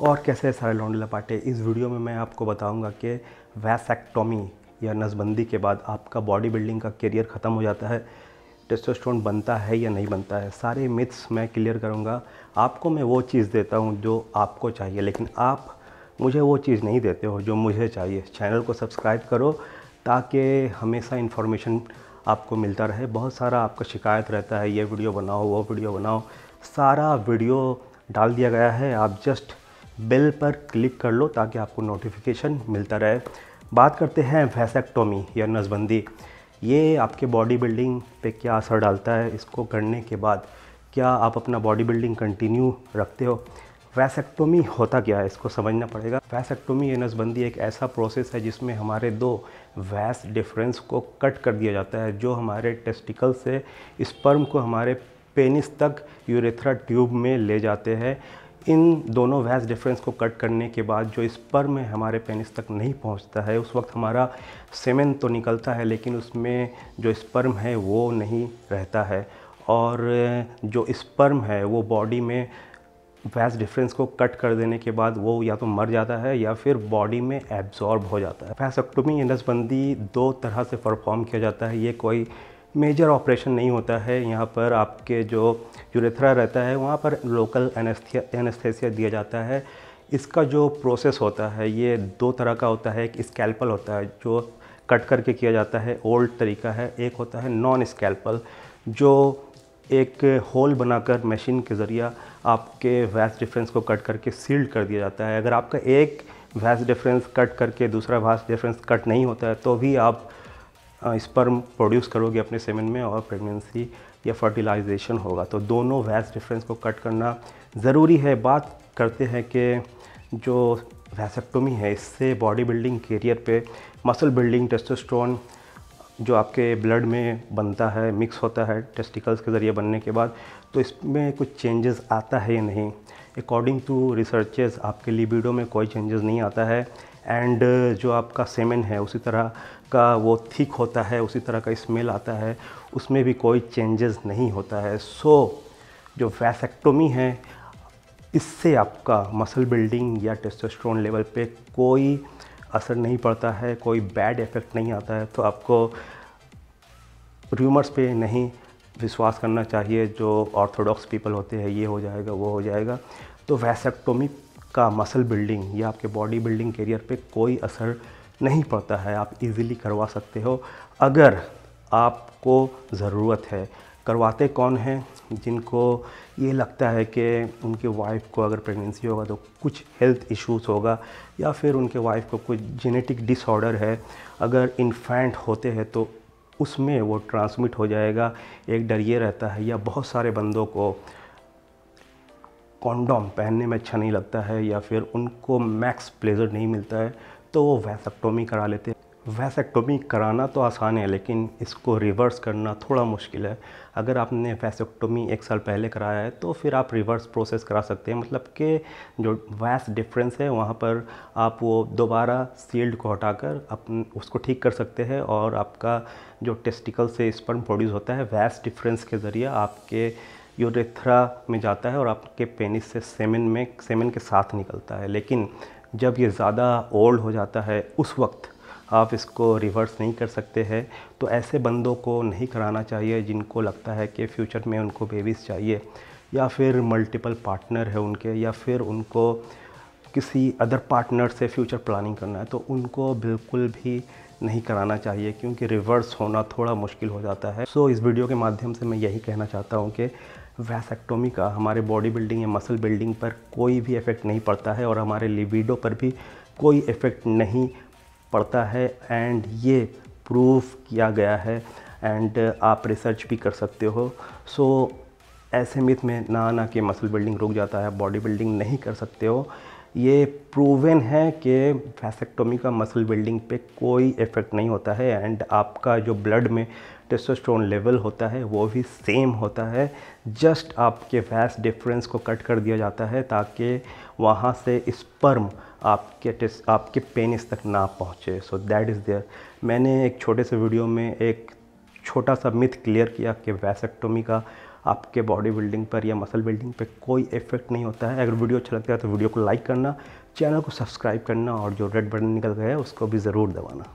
और कैसे सारे लौंडे लपाटे इस वीडियो में मैं आपको बताऊंगा कि वैसेक्टोमी या नसबंदी के बाद आपका बॉडी बिल्डिंग का करियर ख़त्म हो जाता है टेस्टोस्टेरोन बनता है या नहीं बनता है सारे मिथ्स मैं क्लियर करूंगा आपको मैं वो चीज़ देता हूं जो आपको चाहिए लेकिन आप मुझे वो चीज़ नहीं देते हो जो मुझे चाहिए चैनल को सब्सक्राइब करो ताकि हमेशा इन्फॉर्मेशन आपको मिलता रहे बहुत सारा आपका शिकायत रहता है ये वीडियो बनाओ वो वीडियो बनाओ सारा वीडियो डाल दिया गया है आप जस्ट बेल पर क्लिक कर लो ताकि आपको नोटिफिकेशन मिलता रहे बात करते हैं फैसेक्टोमी या नसबंदी ये आपके बॉडी बिल्डिंग पे क्या असर डालता है इसको करने के बाद क्या आप अपना बॉडी बिल्डिंग कंटिन्यू रखते हो वैसेक्टोमी होता क्या है इसको समझना पड़ेगा वैसेक्टोमी ये नसबंदी एक ऐसा प्रोसेस है जिसमें हमारे दो वैस डिफरेंस को कट कर दिया जाता है जो हमारे टेस्टिकल से स्पर्म को हमारे पेनिस तक यूरेथ्रा ट्यूब में ले जाते हैं इन दोनों वैस डिफरेंस को कट करने के बाद जो स्पर्म में हमारे पेनिस तक नहीं पहुंचता है उस वक्त हमारा सेमेन तो निकलता है लेकिन उसमें जो स्पर्म है वो नहीं रहता है और जो स्पर्म है वो बॉडी में वैस डिफरेंस को कट कर देने के बाद वो या तो मर जाता है या फिर बॉडी में एब्जॉर्ब हो जाता है वैसक्टोमी या नसबंदी दो तरह से परफॉर्म किया जाता है ये कोई मेजर ऑपरेशन नहीं होता है यहाँ पर आपके जो यूरेथ्रा रहता है वहाँ पर लोकल एनेस्थेसिया दिया जाता है इसका जो प्रोसेस होता है ये दो तरह का होता है एक स्कैल्पल होता है जो कट करके किया जाता है ओल्ड तरीका है एक होता है नॉन स्कैल्पल जो एक होल बनाकर मशीन के ज़रिया आपके वैस डिफरेंस को कट करके सील्ड कर दिया जाता है अगर आपका एक वैस डिफरेंस कट करके दूसरा वैस डिफरेंस कट नहीं होता है तो भी आप स्पर्म प्रोड्यूस करोगे अपने सेमन में और प्रेगनेंसी या फर्टिलाइजेशन होगा तो दोनों वैस डिफरेंस को कट करना ज़रूरी है बात करते हैं कि जो वैसेक्टोमी है इससे बॉडी बिल्डिंग कैरियर पे मसल बिल्डिंग टेस्टोस्ट्रॉन जो आपके ब्लड में बनता है मिक्स होता है टेस्टिकल्स के ज़रिए बनने के बाद तो इसमें कुछ चेंजेस आता है या नहीं अकॉर्डिंग टू रिसर्चेस आपके लिबिडो में कोई चेंजेस नहीं आता है एंड जो आपका सेमेन है उसी तरह का वो थिक होता है उसी तरह का स्मेल आता है उसमें भी कोई चेंजेस नहीं होता है सो so, जो वैसेक्टोमी है इससे आपका मसल बिल्डिंग या टेस्टोस्टेरोन लेवल पे कोई असर नहीं पड़ता है कोई बैड इफ़ेक्ट नहीं आता है तो आपको र्यूमर्स पे नहीं विश्वास करना चाहिए जो ऑर्थोडॉक्स पीपल होते हैं ये हो जाएगा वो हो जाएगा तो वैसेक्टोमी का मसल बिल्डिंग या आपके बॉडी बिल्डिंग कैरियर पे कोई असर नहीं पड़ता है आप इजीली करवा सकते हो अगर आपको ज़रूरत है करवाते कौन हैं जिनको ये लगता है कि उनके वाइफ को अगर प्रेगनेंसी होगा तो कुछ हेल्थ इश्यूज होगा या फिर उनके वाइफ को कुछ जेनेटिक डिसऑर्डर है अगर इन्फेंट होते हैं तो उसमें वो ट्रांसमिट हो जाएगा एक डर ये रहता है या बहुत सारे बंदों को कॉन्डोम पहनने में अच्छा नहीं लगता है या फिर उनको मैक्स प्लेजर नहीं मिलता है तो वो वैसेक्टोमी करा लेते हैं वैसेक्टोमी कराना तो आसान है लेकिन इसको रिवर्स करना थोड़ा मुश्किल है अगर आपने वैसेक्टोमी एक साल पहले कराया है तो फिर आप रिवर्स प्रोसेस करा सकते हैं मतलब कि जो वैस डिफरेंस है वहाँ पर आप वो दोबारा सील्ड को हटाकर अपन उसको ठीक कर सकते हैं और आपका जो टेस्टिकल से स्पर्म प्रोड्यूस होता है वैस डिफरेंस के ज़रिए आपके यूरेथ्रा में जाता है और आपके पेनिस से सेमिन में सेमिन के साथ निकलता है लेकिन जब ये ज़्यादा ओल्ड हो जाता है उस वक्त आप इसको रिवर्स नहीं कर सकते हैं तो ऐसे बंदों को नहीं कराना चाहिए जिनको लगता है कि फ्यूचर में उनको बेबीज़ चाहिए या फिर मल्टीपल पार्टनर है उनके या फिर उनको किसी अदर पार्टनर से फ्यूचर प्लानिंग करना है तो उनको बिल्कुल भी नहीं कराना चाहिए क्योंकि रिवर्स होना थोड़ा मुश्किल हो जाता है सो so, इस वीडियो के माध्यम से मैं यही कहना चाहता हूँ कि वैसेक्टोमी का हमारे बॉडी बिल्डिंग या मसल बिल्डिंग पर कोई भी इफ़ेक्ट नहीं पड़ता है और हमारे लिबिडो पर भी कोई इफ़ेक्ट नहीं पड़ता है एंड ये प्रूफ किया गया है एंड आप रिसर्च भी कर सकते हो सो so, ऐसे मिथ में ना ना कि मसल बिल्डिंग रुक जाता है बॉडी बिल्डिंग नहीं कर सकते हो ये प्रूवन है कि फैसेक्टोमी का मसल बिल्डिंग पे कोई इफ़ेक्ट नहीं होता है एंड आपका जो ब्लड में टेस्टोस्टेरोन लेवल होता है वो भी सेम होता है जस्ट आपके वैस डिफरेंस को कट कर दिया जाता है ताकि वहाँ से स्पर्म आपके टेस्ट आपके पेनिस तक ना पहुँचे सो दैट इज़ देयर मैंने एक छोटे से वीडियो में एक छोटा सा मिथ क्लियर किया कि वैसेक्टोमी का आपके बॉडी बिल्डिंग पर या मसल बिल्डिंग पर कोई इफेक्ट नहीं होता है अगर वीडियो अच्छा लगता है तो वीडियो को लाइक करना चैनल को सब्सक्राइब करना और जो रेड बटन निकल गया है उसको भी ज़रूर दबाना